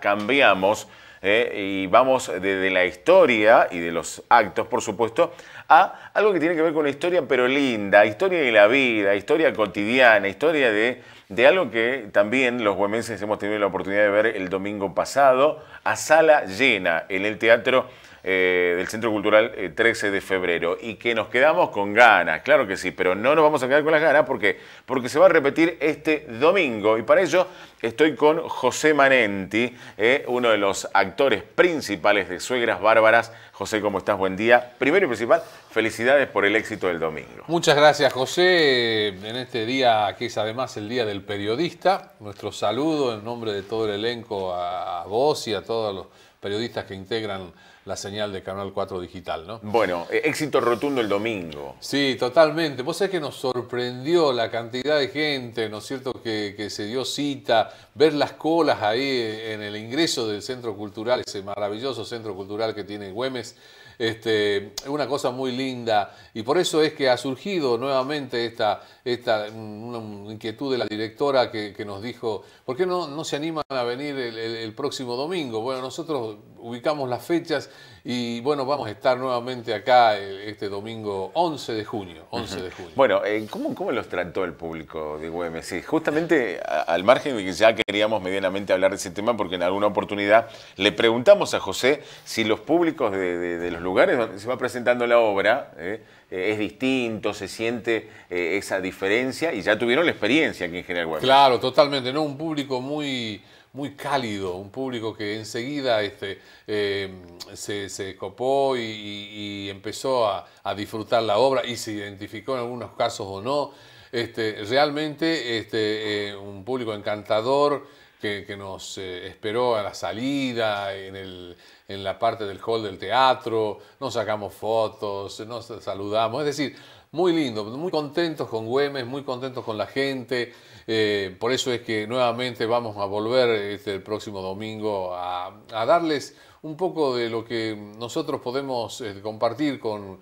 cambiamos eh, y vamos desde la historia y de los actos, por supuesto, a algo que tiene que ver con la historia, pero linda, historia de la vida, historia cotidiana, historia de de algo que también los huemenses hemos tenido la oportunidad de ver el domingo pasado, a sala llena en el teatro eh, del Centro Cultural 13 eh, de febrero y que nos quedamos con ganas, claro que sí, pero no nos vamos a quedar con las ganas porque, porque se va a repetir este domingo y para ello estoy con José Manenti, eh, uno de los actores principales de Suegras Bárbaras. José, ¿cómo estás? Buen día. Primero y principal, felicidades por el éxito del domingo. Muchas gracias, José, en este día que es además el Día del periodista. Nuestro saludo en nombre de todo el elenco a vos y a todos los periodistas que integran la señal de Canal 4 Digital, ¿no? Bueno, eh, éxito rotundo el domingo. Sí, totalmente. Vos sabés que nos sorprendió la cantidad de gente, ¿no es cierto?, que, se dio cita, ver las colas ahí en el ingreso del Centro Cultural, ese maravilloso Centro Cultural que tiene Güemes es este, una cosa muy linda y por eso es que ha surgido nuevamente esta, esta mm, inquietud de la directora que, nos dijo, ¿por qué no, no se animan a venir el, próximo domingo? Bueno, nosotros ubicamos, las fechas y bueno, vamos a estar nuevamente acá eh, este domingo 11 de junio. 11 de junio. Bueno, eh, ¿cómo, ¿cómo, los trató el público de Güemes? Justamente al margen de que ya queríamos medianamente hablar de ese tema, porque en alguna oportunidad le preguntamos a José si los públicos de, los lugares donde se va presentando la obra eh, es distinto, se siente esa diferencia y ya tuvieron la experiencia aquí en General Güemes. Claro, totalmente, ¿no? Un público muy muy cálido, un público que enseguida este, em, se, se, copó y, empezó a, disfrutar la obra y se identificó en algunos casos o no. Este, realmente este, eh, un público encantador que, nos eh, esperó a la salida, en, el, en la parte del hall del teatro, nos sacamos fotos, nos saludamos, es decir, muy lindo, muy contentos con Güemes, muy contentos con la gente. Eh, por eso es que nuevamente vamos a volver este, el próximo domingo a, darles un poco de lo que nosotros podemos eh, compartir con,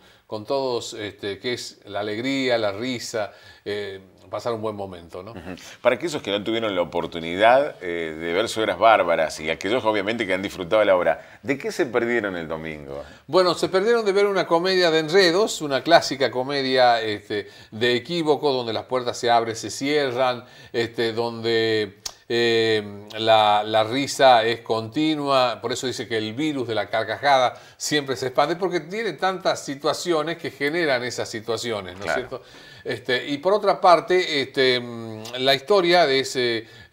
todos, este, que es la alegría, la risa. Eh, pasar un buen momento, ¿no? Para aquellos que no tuvieron la oportunidad eh, de ver obras Bárbaras y aquellos obviamente que han disfrutado la obra, ¿de qué se perdieron el domingo? Bueno, se perdieron de ver una comedia de enredos, una clásica comedia este, de equívoco, donde las puertas se abren, se cierran, este, donde... Eh, la, risa es continua, por eso dice que el virus de la carcajada siempre se expande, porque tiene tantas situaciones que generan esas situaciones, ¿no es cierto? Este, y por otra parte, este, mm, la historia de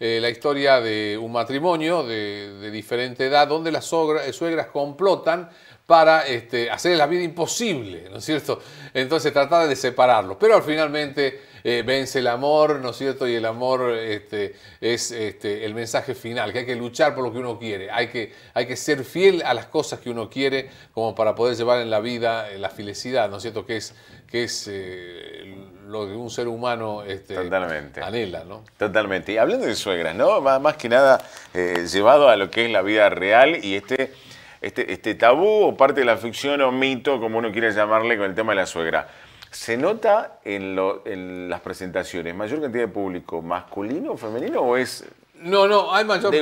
eh, la historia de un matrimonio de, diferente edad, donde las eh, suegras complotan para este, hacer la vida imposible, ¿no es cierto? Entonces tratar de separarlos. Pero finalmente eh, vence el amor, ¿no es cierto? Y el amor es el mensaje final, que hay que luchar por lo que uno quiere, hay que, hay que ser fiel a las cosas que uno quiere como para poder llevar en la vida la felicidad, ¿no es cierto? Que es que es eh, lo de un ser humano este, Totalmente. anhela, ¿no? Totalmente. Y hablando de suegras, ¿no? Más, que nada eh, llevado a lo que es la vida real y este, este, este tabú o parte de la ficción o mito, como uno quiera llamarle, con el tema de la suegra. ¿Se nota en, en las presentaciones mayor cantidad de público masculino o femenino o es no, no, hay mayor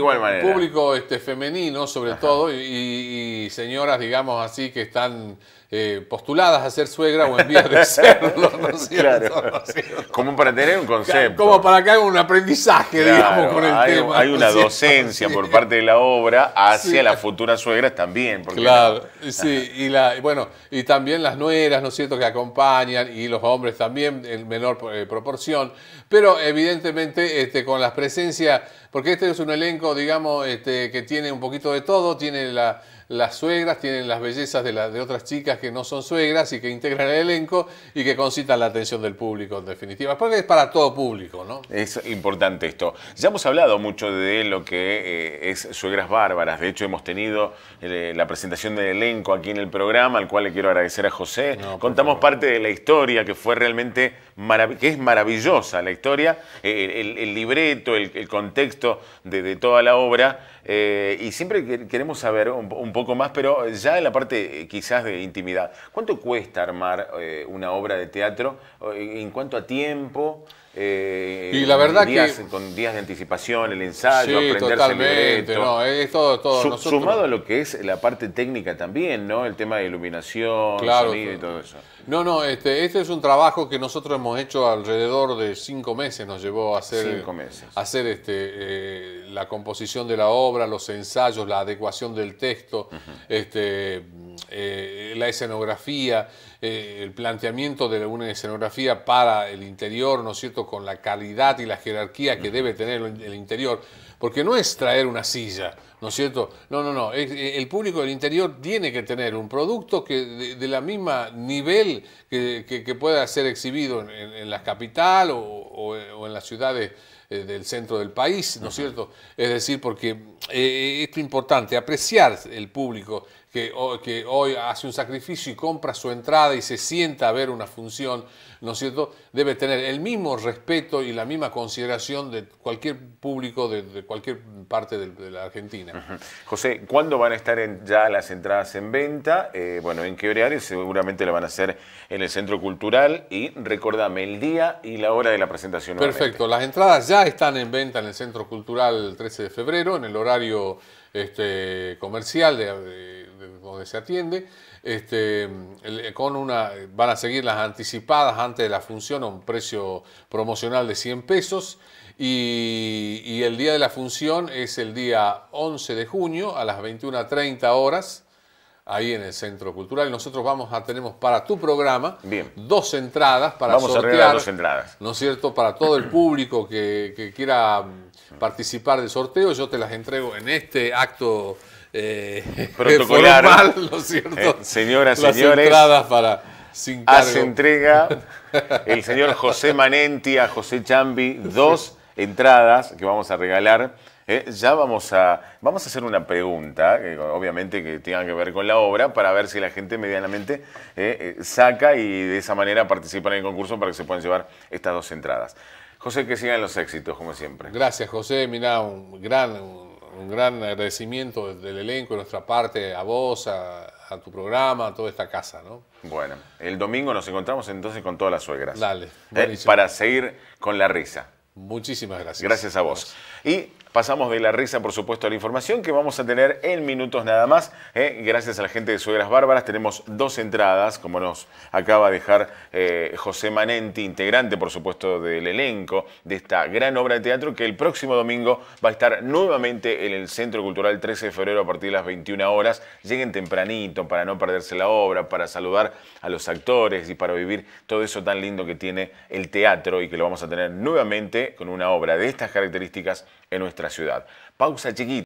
público este, femenino, sobre todo, y, señoras, digamos así, que están eh, postuladas a ser suegra o en vías de serlo, ¿no cierto? cierto? Como para tener un concepto. Como para que haga un aprendizaje, digamos, con el tema. Hay una docencia por parte de la obra hacia las futuras suegras también. Porque claro, sí, y, bueno, y también las nueras, ¿no es cierto?, que acompañan, y los hombres también, en menor eh, proporción, pero evidentemente este, con la presencia porque este es un elenco, digamos, este, que tiene un poquito de todo, tiene la, las suegras tienen las bellezas de, las de otras chicas que no son suegras y que integran el elenco y que concitan la atención del público, en definitiva. Porque es para todo público, ¿no? Es importante esto. Ya hemos hablado mucho de lo que eh, es Suegras Bárbaras. De hecho, hemos tenido eh, la presentación del elenco aquí en el programa, al cual le quiero agradecer a José. Contamos parte de la historia que fue realmente es maravillosa la historia, eh, el, libreto, el, contexto de, toda la obra. y siempre queremos saber un poco poco más, pero ya en la parte eh, quizás de intimidad, ¿cuánto cuesta armar eh, una obra de teatro en cuanto a tiempo? Eh, y la verdad que... Con días de anticipación, el ensayo, aprenderse el es todo, Sumado a lo que es la parte técnica también, ¿no? El tema de iluminación, sonido y todo eso. No, no, este, este es un trabajo que nosotros hemos hecho alrededor de cinco meses, nos llevó a hacer, cinco meses. hacer este, eh, la composición de la obra, los ensayos, la adecuación del texto, este, eh, la escenografía, eh, el planteamiento de una escenografía para el interior, ¿no es cierto?, con la calidad y la jerarquía que debe tener el interior, porque no es traer una silla, ¿no es cierto? No, no, no, eh, el, público del interior tiene que tener un producto que de, la misma nivel que, pueda ser exhibido en, la capital o, en las ciudades del centro del país, ¿no es cierto? Es decir, porque es importante, apreciar el público que, hoy hace un sacrificio y compra su entrada y se sienta a ver una función, ¿no es cierto?, debe tener el mismo respeto y la misma consideración de cualquier público de, cualquier parte de, la Argentina. José, ¿cuándo van a estar ya las entradas en venta? Eh, bueno, en qué horario seguramente lo van a hacer en el Centro Cultural y recordame el día y la hora de la presentación. Perfecto, las entradas ya están en venta en el Centro Cultural el 13 de febrero, en el horario este, comercial de, donde se atiende, este, eh, con una, van a seguir las anticipadas antes de la función a un precio promocional de 100 pesos. Y, y el día de la función es el día 11 de junio a las 21.30 horas ahí en el Centro Cultural. Nosotros vamos a tenemos para tu programa dos entradas para vamos sortear, dos entradas. ¿no es cierto? Para todo el público que, quiera mm, participar del sorteo, yo te las entrego en este acto eh, protocolar, ¿no es cierto? Eh, señoras, y señores, para sin hace entrega el señor José Manenti a José Chambi dos entradas que vamos a regalar ¿eh? ya vamos a, vamos a hacer una pregunta, obviamente que tenga que ver con la obra, para ver si la gente medianamente eh, eh, saca y de esa manera participa en el concurso para que se puedan llevar estas dos entradas. José, que sigan los éxitos, como siempre. Gracias, José. Mirá, un gran, un gran agradecimiento del elenco de nuestra parte a vos, a, tu programa, a toda esta casa, Bueno, el domingo nos encontramos entonces con todas las suegras. Dale, para seguir con la risa. Muchísimas gracias. Gracias a vos. Y pasamos de la risa, por supuesto, a la información que vamos a tener en minutos nada más. ¿eh? Gracias a la gente de Suegras Bárbaras tenemos dos entradas, como nos acaba de dejar eh, José Manenti, integrante, por supuesto, del elenco de esta gran obra de teatro que el próximo domingo va a estar nuevamente en el Centro Cultural 13 de febrero a partir de las 21 horas. Lleguen tempranito para no perderse la obra, para saludar a los actores y para vivir todo eso tan lindo que tiene el teatro y que lo vamos a tener nuevamente con una obra de estas características en nuestra ciudad. Pausa chiquita.